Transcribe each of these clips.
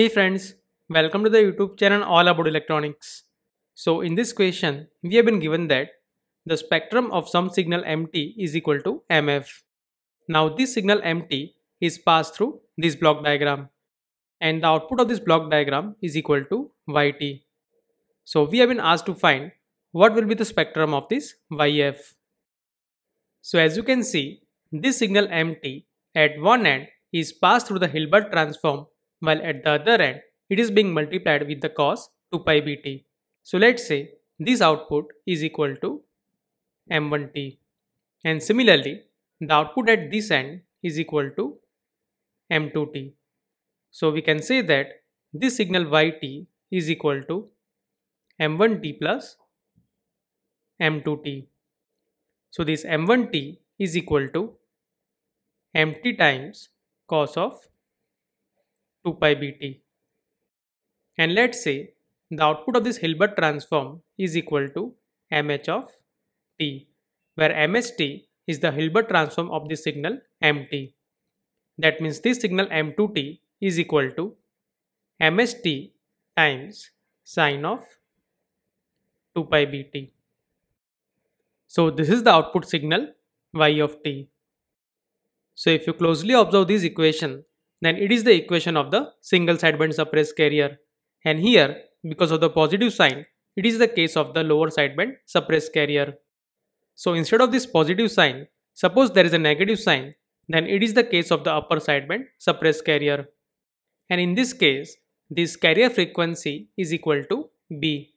Hey friends, welcome to the YouTube channel all about electronics. So in this question, we have been given that the spectrum of some signal MT is equal to MF. Now this signal MT is passed through this block diagram and the output of this block diagram is equal to YT. So we have been asked to find what will be the spectrum of this YF. So as you can see, this signal MT at one end is passed through the Hilbert transform while at the other end it is being multiplied with the cos 2 pi bt. So let's say this output is equal to m1t and similarly the output at this end is equal to m2t. So we can say that this signal yt is equal to m1t plus m2t. So this m1t is equal to mt times cos of 2 pi bt. And let's say the output of this Hilbert transform is equal to mh of t, where mht is the Hilbert transform of the signal mt. That means this signal m2t is equal to mst times sine of 2 pi bt. So this is the output signal y of t. So if you closely observe this equation, then it is the equation of the single sideband suppressed carrier. And here, because of the positive sign, it is the case of the lower sideband suppressed carrier. So instead of this positive sign, suppose there is a negative sign, then it is the case of the upper sideband suppressed carrier. And in this case, this carrier frequency is equal to B.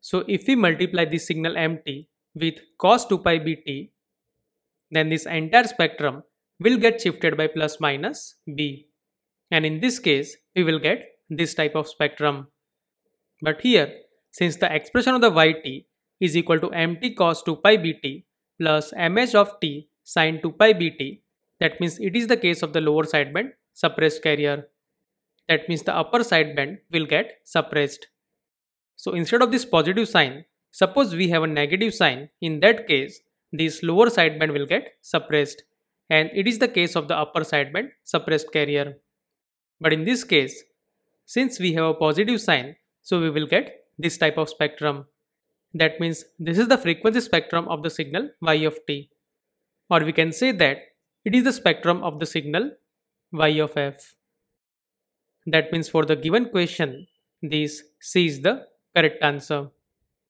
So if we multiply this signal MT with cos 2 pi bt, then this entire spectrum will get shifted by plus minus b. And in this case, we will get this type of spectrum. But here, since the expression of the yt is equal to mt cos 2 pi bt plus mh of t sin 2 pi bt, that means it is the case of the lower sideband suppressed carrier. That means the upper sideband will get suppressed. So instead of this positive sign, suppose we have a negative sign, in that case, this lower sideband will get suppressed and it is the case of the upper sideband suppressed carrier. But in this case, since we have a positive sign, so we will get this type of spectrum. That means this is the frequency spectrum of the signal y of t. Or we can say that it is the spectrum of the signal y of f. That means for the given question, this C is the correct answer.